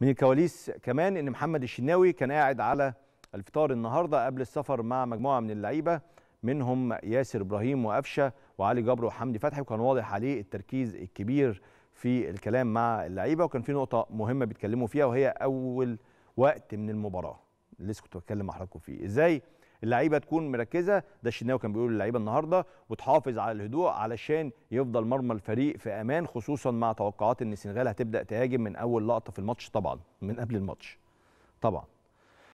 من الكواليس كمان ان محمد الشناوي كان قاعد على الفطار النهارده قبل السفر مع مجموعه من اللعيبه منهم ياسر ابراهيم وقفشه وعلي جبر وحمدي فتحي وكان واضح عليه التركيز الكبير في الكلام مع اللعيبه وكان في نقطه مهمه بيتكلموا فيها وهي اول وقت من المباراه لسه كنت بتكلم مع حضراتكم فيه ازاي اللعيبه تكون مركزه ده الشناوي كان بيقول للعيبه النهارده وتحافظ على الهدوء علشان يفضل مرمى الفريق في امان خصوصا مع توقعات ان السنغال هتبدا تهاجم من اول لقطه في الماتش طبعا من قبل الماتش طبعا